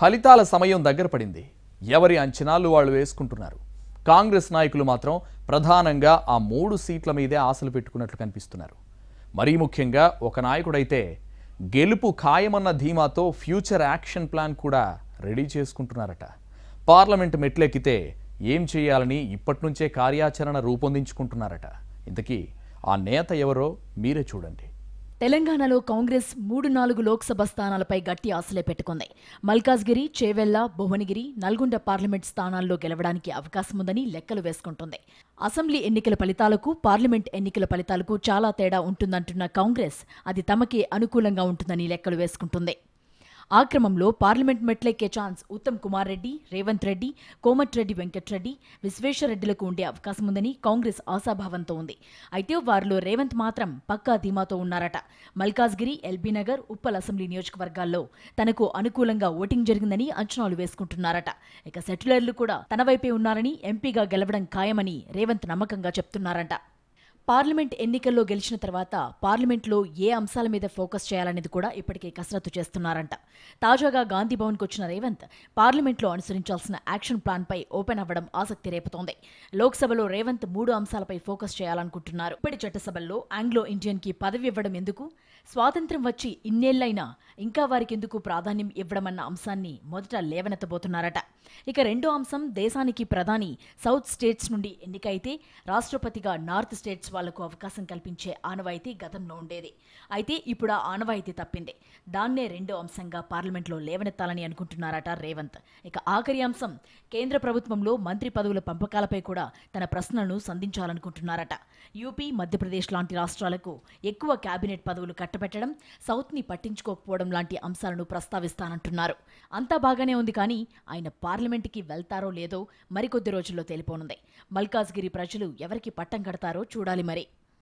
ఫలితాల సమయం దగ్గర పడింది ఎవరి అంచనాలు వాళ్ళు వేసుకుంటున్నారు కాంగ్రెస్ నాయకులు మాత్రం ప్రధానంగా ఆ మూడు సీట్ల మీదే ఆశలు పెట్టుకున్నట్లు కనిపిస్తున్నారు మరీ ముఖ్యంగా ఒక నాయకుడైతే గెలుపు ఖాయమన్న ధీమాతో ఫ్యూచర్ యాక్షన్ ప్లాన్ కూడా రెడీ చేసుకుంటున్నారట పార్లమెంట్ మెట్లెక్కితే ఏం చేయాలని ఇప్పటి నుంచే కార్యాచరణ రూపొందించుకుంటున్నారట ఇంతకీ ఆ నేత ఎవరో మీరే చూడండి తెలంగాణలో కాంగ్రెస్ మూడు నాలుగు లోక్సభ స్థానాలపై గట్టి ఆశలే పెట్టుకుంది మల్కాజ్గిరి చేవెల్ల భువనగిరి నల్గొండ పార్లమెంట్ స్థానాల్లో గెలవడానికి అవకాశం ఉందని లెక్కలు వేసుకుంటుంది అసెంబ్లీ ఎన్నికల ఫలితాలకు పార్లమెంట్ ఎన్నికల ఫలితాలకు చాలా తేడా ఉంటుందంటున్న కాంగ్రెస్ అది తమకే అనుకూలంగా ఉంటుందని లెక్కలు వేసుకుంటుంది ఆ క్రమంలో పార్లమెంట్ మెట్లెక్కే ఛాన్స్ ఉత్తమ్ కుమార్ రెడ్డి రేవంత్ రెడ్డి కోమటిరెడ్డి వెంకట్రెడ్డి విశ్వేశ్వరరెడ్డిలకు ఉండే అవకాశం ఉందని కాంగ్రెస్ ఆశాభావంతో ఉంది అయితే వారిలో రేవంత్ మాత్రం పక్కా ధీమాతో ఉన్నారట మల్కాజ్గిరి ఎల్బీనగర్ ఉప్పల్ అసెంబ్లీ నియోజకవర్గాల్లో తనకు అనుకూలంగా ఓటింగ్ జరిగిందని అంచనాలు వేసుకుంటున్నారట ఇక సెటిలర్లు కూడా తన వైపే ఉన్నారని ఎంపీగా గెలవడం ఖాయమని రేవంత్ నమ్మకంగా చెప్తున్నారంట పార్లమెంట్ ఎన్నికల్లో గెలిచిన తర్వాత పార్లమెంట్లో ఏ అంశాల మీద ఫోకస్ చేయాలనేది కూడా ఇప్పటికే కసరత్తు చేస్తున్నారంట తాజాగా గాంధీ భవన్కు వచ్చిన రేవంత్ పార్లమెంట్లో అనుసరించాల్సిన యాక్షన్ ప్లాన్పై ఓపెన్ అవ్వడం ఆసక్తి రేపుతోంది లోక్సభలో రేవంత్ మూడు అంశాలపై ఫోకస్ చేయాలనుకుంటున్నారు ఇప్పటి చట్టసభల్లో ఆంగ్లో ఇండియన్కి పదవి ఇవ్వడం ఎందుకు స్వాతంత్ర్యం వచ్చి ఇన్నేళ్లైనా ఇంకా వారికెందుకు ప్రాధాన్యం ఇవ్వడమన్న అంశాన్ని మొదట లేవనెత్తబోతున్నారట ఇక రెండో అంశం దేశానికి ప్రధాని సౌత్ స్టేట్స్ నుండి ఎన్నికైతే రాష్ట్రపతిగా నార్త్ స్టేట్స్ వాళ్లకు అవకాశం కల్పించే ఆనవాయితీ గతంలో ఉండేది అయితే ఇప్పుడు ఆ ఆనవాయితీ తప్పింది దాన్నే రెండో అంశంగా పార్లమెంట్లో లేవనెత్తాలని అనుకుంటున్నారట రేవంత్ ఇక ఆఖరి అంశం కేంద్ర ప్రభుత్వంలో మంత్రి పదవుల పంపకాలపై కూడా తన ప్రశ్నలను సంధించాలనుకుంటున్నారట యూపీ మధ్యప్రదేశ్ లాంటి రాష్ట్రాలకు ఎక్కువ కేబినెట్ పదవులు కట్టబెట్టడం సౌత్ని పట్టించుకోకపోవడం లాంటి అంశాలను ప్రస్తావిస్తానంటున్నారు అంతా బాగానే ఉంది కానీ ఆయన పార్లమెంటుకి వెళ్తారో లేదో మరికొద్ది రోజుల్లో తెలిపోనుంది మల్కాజ్గిరి ప్రజలు ఎవరికి పట్టం కడతారో చూడాలి mari